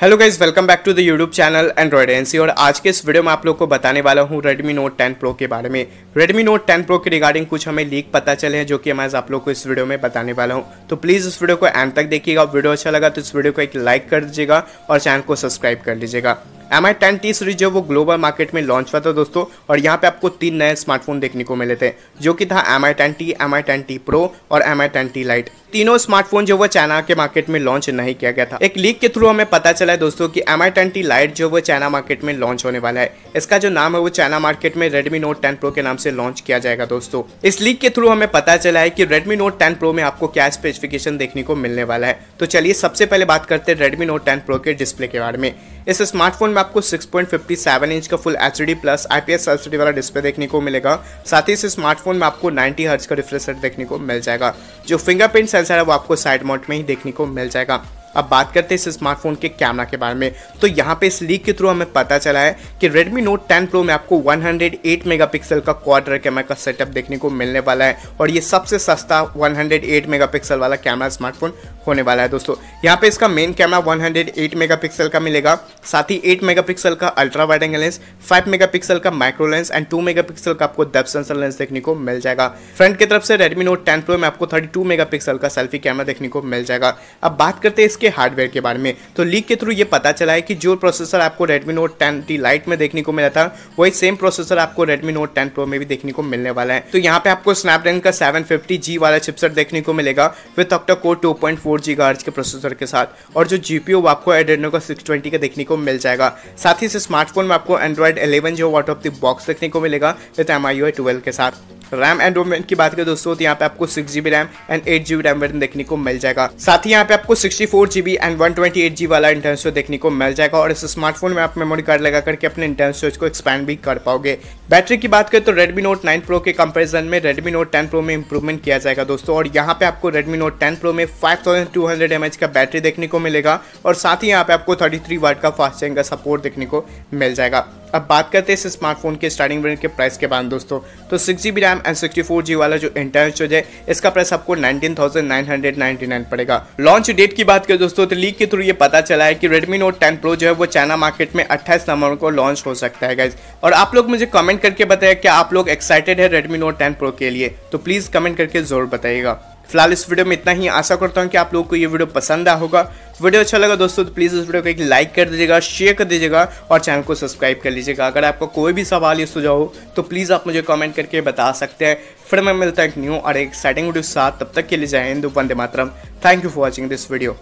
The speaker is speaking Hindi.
hello guys welcome back to the YouTube channel android NC और आज के इस वीडियो में आप लोग को बताने वाला हूँ रेडमी नोट टेन प्रो के बारे में रेडमी नोट टेन प्रो के रिगार्डिंग कुछ हमें लीक पता चले हैं जो कि मैं आप लोग को इस वीडियो में बताने वाला हूँ तो प्लीज़ इस वीडियो को एंड तक देखिएगा वीडियो अच्छा लगा तो इस वीडियो को एक लाइक कर दीजिएगा और चैनल को सब्सक्राइब कर लीजिएगा M I ten T series जो वो ग्लोबल मार्केट में लॉन्च हुआ था दोस्तों और यहाँ पे आपको तीन नए स्मार्टफोन देखने को मिले थे जो कि था M I ten T M I ten T pro और M I ten T lite तीनों स्मार्टफोन जो वो चाइना के मार्केट में लॉन्च नहीं किया गया था एक लीक के थ्रू हमें पता चला है दोस्तों कि M I ten T lite जो वो चाइना मार्केट में लॉन्च होने वाला है इसका जो नाम है वो चाइना मार्केट में रेडमी नोट टेन प्रो के नाम से लॉन्च किया जाएगा दोस्तों इस लीक के थ्रू हमें पता चला है कि रेडमी नोट टेन प्रो में आपको क्या स्पेसिफिकेशन देखने को मिलने वाला है तो चलिए सबसे पहले बात करते हैं रेडमी नोट टेन प्रो के डिस्प्ले के बारे में इस स्मार्टफोन में में आपको 6.57 इंच का full H plus IPS P वाला डिस्प्ले देखने को मिलेगा साथ ही इस स्मार्टफोन में आपको 90 हर्ट्ज का रिफ्रेश रेट देखने को मिल जाएगा जो फिंगरप्रिंट सेंसर है वो आपको साइड माउंट में ही देखने को मिल जाएगा अब बात करते हैं इस स्मार्टफोन के कैमरा के बारे में तो यहाँ पे इस लीक के थ्रू हमें पता चला है कि Redmi Note 10 Pro में आपको 108 मेगापिक्सल का क्वाड कैमरा का सेटअप देखने को मिलने वाला है और ये सबसे सस्ता 108 मेगापिक्सल वाला कैमरा स्मार्टफोन होने वाला है दोस्तों यहाँ पे इसका मेन कैमरा 108 मेगापिक्सल का मिलेगा साथ ही 8 मेगापिक्सल का ultra wide angle lens 5 megapixel का माइक्रो लेंस एंड 2 मेगापिक्सल का आपको डेप सेंसर लेंस देखने को मिल जाएगा फ्रंट की तरफ से रेडमी नोट टेन प्रो में आपको 32 मेगापिक्सल का सेल्फी कैमरा देखने को मिल जाएगा अब बात करते हैं इसके हार्डवेयर के बारे में तो लीक के थ्रू ये पता चला है कि जो प्रोसेसर आपको Redmi note ten T lite में देखने को मिला था वही सेम प्रोसेसर आपको रेडमी नोट टेन प्रो में भी देखने को मिलने वाला है तो यहाँ पे आपको स्नैपड्रैगन का 750G वाला चिपसेट देखने को मिलेगा with octa core two four G के प्रोसेसर के साथ और जो जी पी आपको एडेनो का सिक्स ट्वेंटी का देखने को मिल जाएगा साथ ही इस स्मार्टफोन में आपको एंड्रॉइड एलेवन जो वाट ऑफ द बॉक्स देखने को मिलेगा विथ एम आई ट्वेल्व के साथ रैम एंड रोम की बात करें दोस्तों तो यहाँ पे आपको six GB RAM and eight GB RAM variant देखने को मिल जाएगा साथ ही यहाँ पे आपको sixty four GB and one twenty eight G वाला इंटरनल स्टोरेज देखने को मिल जाएगा और इस स्मार्टफोन में आप मेमोरी कार्ड लगा करके अपने इंटरनल स्टोरेज को एक्सपैंड भी कर पाओगे बैटरी की बात करें तो रेडमी नोट नाइन प्रो के कंपेरिजन में रेडमी नोट टेन प्रो में इंप्रूवमेंट किया जाएगा दोस्तों और यहाँ पे आपको रेडमी नोट टेन प्रो में five thousand two hundred M H का बैटरी देखने को मिलेगा और साथ ही यहाँ पे आपको थर्टी थ्री वाट का फास्ट चार्जिंग का सपोर्ट देखने को मिल जाएगा अब बात करते हैं इस स्मार्टफोन के स्टार्टिंग वेरियंट के प्राइस के बाद दोस्तों तो six G B RAM and sixty four G वाला जो इंटरनल स्टोरेज है इसका प्राइस आपको nineteen thousand nine hundred ninety nine पड़ेगा लॉन्च डेट की बात करें दोस्तों तो लीक के थ्रू ये पता चला है कि Redmi Note टेन प्रो जो है वो चाइना मार्केट में अट्ठाईस नवंबर को लॉन्च हो सकता है गाइज और आप लोग मुझे कमेंट करके बताया कि आप लोग एक्साइटेड है रेडमी नोट टेन प्रो के लिए तो प्लीज़ कमेंट करके जरूर बताइएगा फिलहाल इस वीडियो में इतना ही आशा करता हूँ कि आप लोगों को ये वीडियो पसंद आ होगा वीडियो अच्छा लगा दोस्तों तो प्लीज़ इस वीडियो को एक लाइक कर दीजिएगा शेयर कर दीजिएगा और चैनल को सब्सक्राइब कर लीजिएगा अगर आपका कोई भी सवाल या सुझाव हो तो प्लीज़ आप मुझे कमेंट करके बता सकते हैं फिर मैं मिलता एक न्यू और एक एक्साइटिंग वीडियो साथ तब तक के लिए जाए हिंदू वंदे मातरम thank you for watching this video